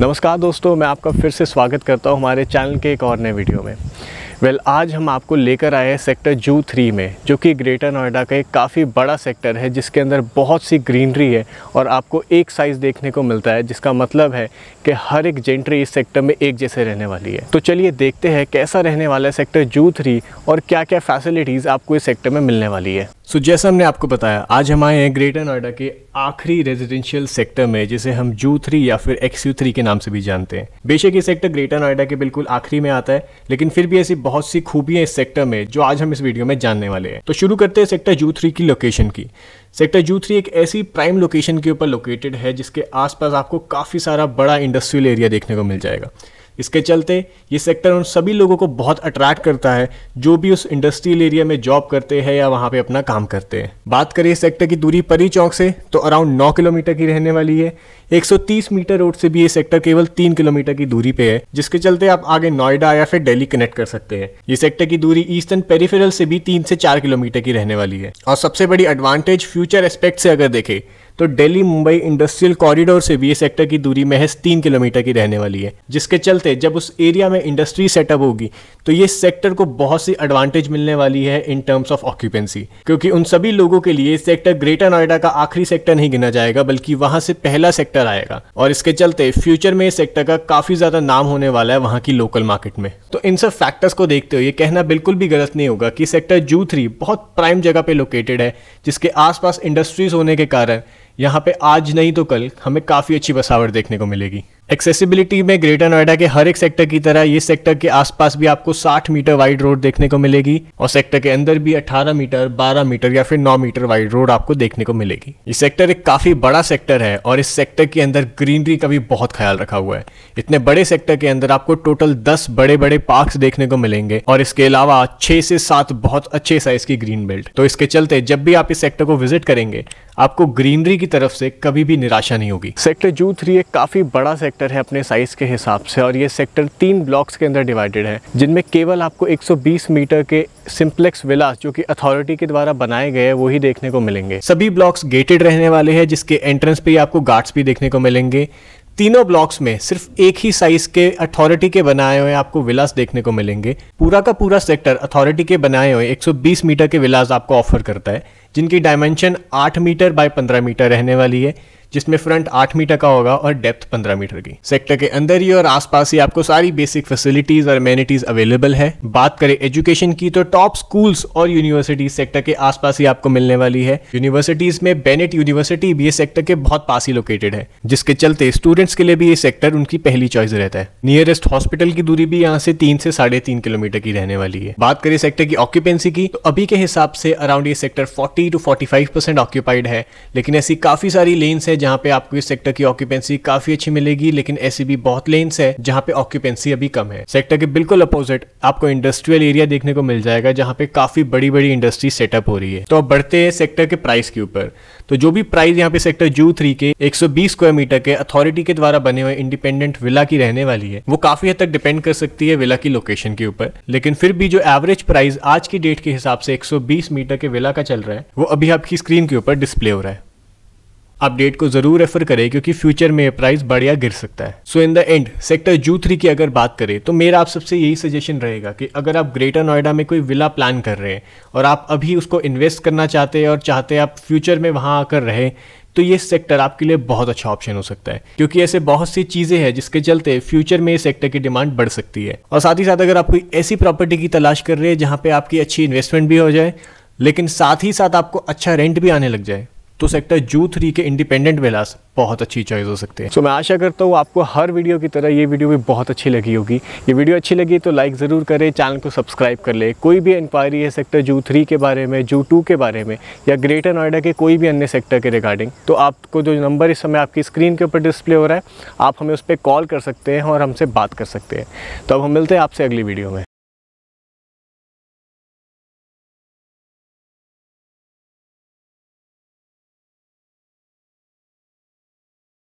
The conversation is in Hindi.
नमस्कार दोस्तों मैं आपका फिर से स्वागत करता हूँ हमारे चैनल के एक और नए वीडियो में वेल well, आज हम आपको लेकर आए हैं सेक्टर जू थ्री में जो कि ग्रेटर नोएडा का एक काफ़ी बड़ा सेक्टर है जिसके अंदर बहुत सी ग्रीनरी है और आपको एक साइज़ देखने को मिलता है जिसका मतलब है कि हर एक जेंट्री इस सेक्टर में एक जैसे रहने वाली है तो चलिए देखते हैं कैसा रहने वाला है सेक्टर जू थ्री और क्या क्या फैसिलिटीज़ आपको इस सेक्टर में मिलने वाली है सो so, जैसा हमने आपको बताया आज हम आए हैं ग्रेटर नोएडा के आखिरी रेजिडेंशियल सेक्टर में जिसे हम जू थ्री या फिर एक्स यू थ्री के नाम से भी जानते हैं बेशक ये सेक्टर ग्रेटर नोएडा के बिल्कुल आखिरी में आता है लेकिन फिर भी ऐसी बहुत सी खूबियां इस सेक्टर में जो आज हम इस वीडियो में जानने वाले हैं तो शुरू करते हैं सेक्टर जू थ्री की लोकेशन की सेक्टर जू थ्री एक ऐसी प्राइम लोकेशन के ऊपर लोकेटेड है जिसके आसपास आपको काफ़ी सारा बड़ा इंडस्ट्रियल एरिया देखने को मिल जाएगा इसके चलते ये सेक्टर उन सभी लोगों को बहुत अट्रैक्ट करता है जो भी उस इंडस्ट्रियल एरिया में जॉब करते हैं या वहाँ पे अपना काम करते हैं बात करें इस सेक्टर की दूरी परी चौक से तो अराउंड 9 किलोमीटर की रहने वाली है 130 मीटर रोड से भी ये सेक्टर केवल 3 किलोमीटर की दूरी पे है जिसके चलते आप आगे नोएडा या फिर दिल्ली कनेक्ट कर सकते हैं ये सेक्टर की दूरी ईस्टर्न पेरीफेरल से भी तीन से चार किलोमीटर की रहने वाली है और सबसे बड़ी एडवांटेज फ्यूचर एस्पेक्ट से अगर देखें तो दिल्ली मुंबई इंडस्ट्रियल कॉरिडोर से भी ये सेक्टर की दूरी महज तीन किलोमीटर की रहने वाली है जिसके चलते जब उस एरिया में इंडस्ट्री सेटअप होगी तो ये सेक्टर को बहुत सी एडवांटेज मिलने वाली है इन टर्म्स ऑफ ऑक्यूपेंसी क्योंकि उन सभी लोगों के लिए सेक्टर ग्रेटर नोएडा का आखिरी सेक्टर नहीं गिना जाएगा बल्कि वहां से पहला सेक्टर आएगा और इसके चलते फ्यूचर में इस सेक्टर का काफी ज्यादा नाम होने वाला है वहां की लोकल मार्केट में तो इन सब फैक्टर्स को देखते हुए कहना बिल्कुल भी गलत नहीं होगा कि सेक्टर जू थ्री बहुत प्राइम जगह पे लोकेटेड है जिसके आसपास इंडस्ट्रीज होने के कारण यहाँ पे आज नहीं तो कल हमें काफ़ी अच्छी बसावट देखने को मिलेगी एक्सेसिबिलिटी में ग्रेटर नोएडा के हर एक सेक्टर की तरह ये सेक्टर के आसपास भी आपको 60 मीटर वाइड रोड देखने को मिलेगी और सेक्टर के अंदर भी 18 मीटर 12 मीटर या फिर 9 मीटर वाइड रोड आपको देखने को मिलेगी ये सेक्टर एक काफ़ी बड़ा सेक्टर है और इस सेक्टर के अंदर ग्रीनरी का भी बहुत ख्याल रखा हुआ है इतने बड़े सेक्टर के अंदर आपको टोटल दस बड़े बड़े पार्क देखने को मिलेंगे और इसके अलावा छह से सात बहुत अच्छे साइज की ग्रीन बेल्ट तो इसके चलते जब भी आप इस सेक्टर को विजिट करेंगे आपको ग्रीनरी की तरफ से कभी भी निराशा नहीं होगी सेक्टर जू थ्री एक काफ़ी बड़ा सेक्टर सेक्टर है अपने साइज़ के हिसाब से और ये सेक्टर तीन ब्लॉक्स के अंदर डिवाइडेड है जिनमें केवल आपको 120 मीटर के सिंप्लेक्स विलास जो कि अथॉरिटी के द्वारा बनाए गए हैं वो ही देखने को मिलेंगे सभी ब्लॉक्स गेटेड रहने वाले हैं जिसके एंट्रेंस पे आपको गार्ड्स भी देखने को मिलेंगे तीनों ब्लॉक्स में सिर्फ एक ही साइज के अथॉरिटी के बनाए हुए आपको विलास देखने को मिलेंगे पूरा का पूरा सेक्टर अथॉरिटी के बनाए हुए 120 मीटर के विलास आपको ऑफर करता है जिनकी डायमेंशन आठ मीटर बाय पंद्रह मीटर रहने वाली है जिसमें फ्रंट आठ मीटर का होगा और डेप्थ पंद्रह मीटर की सेक्टर के अंदर ही और आसपास ही आपको सारी बेसिक फैसिलिटीज और अमेनिटीज अवेलेबल है बात करें एजुकेशन की तो टॉप स्कूल्स और यूनिवर्सिटीज सेक्टर के आसपास ही आपको मिलने वाली है यूनिवर्सिटीज में बेनेट यूनिवर्सिटी भी इस सेक्टर के बहुत पास ही लोकेटेड है जिसके चलते स्टूडेंट्स के लिए भी ये सेक्टर उनकी पहली चॉइस रहता है नियरेस्ट हॉस्पिटल की दूरी भी यहाँ से तीन से साढ़े तीन किलोमीटर की रहने वाली है बात करें सेक्टर की ऑक्यूपेंसी की तो अभी के हिसाब से अराउंड ये sector forty thirty two forty five percent occupied है लेकिन ऐसी काफ़ी सारी लेन्स है जहां पे आपको इस सेक्टर की ऑक्यूपेंसी काफ़ी अच्छी मिलेगी लेकिन ऐसी भी बहुत लेन्स है जहां पे ऑक्यूपेंसी अभी कम है सेक्टर के बिल्कुल अपोजिट आपको इंडस्ट्रियल एरिया देखने को मिल जाएगा जहां पे काफ़ी बड़ी बड़ी इंडस्ट्री सेटअप हो रही है तो अब बढ़ते हैं सेक्टर के प्राइस के ऊपर तो जो भी प्राइस यहाँ पे सेक्टर जू थ्री के एक स्क्वायर मीटर के अथॉरिटी के द्वारा बने हुए इंडिपेंडेंट विला की रहने वाली है वो काफी हद तक डिपेंड कर सकती है विला की लोकेशन के ऊपर लेकिन फिर भी जो एवरेज प्राइस आज की डेट के हिसाब से 120 मीटर के विला का चल रहा है वो अभी आपकी स्क्रीन के ऊपर डिस्प्ले हो रहा है आप डेट को ज़रूर रेफर करें क्योंकि फ्यूचर में प्राइस बढ़िया गिर सकता है so in the end sector जू थ्री की अगर बात करें तो मेरा आप सबसे यही सजेशन रहेगा कि अगर आप ग्रेटर नोएडा में कोई विला प्लान कर रहे हैं और आप अभी उसको इन्वेस्ट करना चाहते हैं और चाहते हैं आप फ्यूचर में वहाँ आकर रहे तो ये सेक्टर आपके लिए बहुत अच्छा ऑप्शन हो सकता है क्योंकि ऐसे बहुत सी चीज़ें हैं जिसके चलते फ्यूचर में इस सेक्टर की डिमांड बढ़ सकती है और साथ ही साथ अगर आप कोई ऐसी प्रॉपर्टी की तलाश कर रहे हैं जहाँ पे आपकी अच्छी इन्वेस्टमेंट भी हो जाए लेकिन साथ ही साथ आपको अच्छा रेंट भी आने लग जाए तो सेक्टर जू थ्री के इंडिपेंडेंट वेलास बहुत अच्छी चॉइस हो सकते हैं सो so, मैं आशा करता हूँ आपको हर वीडियो की तरह ये वीडियो भी बहुत अच्छी लगी होगी ये वीडियो अच्छी लगी तो लाइक ज़रूर करें चैनल को सब्सक्राइब कर ले कोई भी इंक्वायरी है सेक्टर जू थ्री के बारे में जू टू के बारे में या ग्रेटर नोएडा के कोई भी अन्य सेक्टर के रिगार्डिंग तो आपको जो नंबर इस समय आपकी स्क्रीन के ऊपर डिस्प्ले हो रहा है आप हमें उस पर कॉल कर सकते हैं और हमसे बात कर सकते हैं तो अब हम मिलते हैं आपसे अगली वीडियो में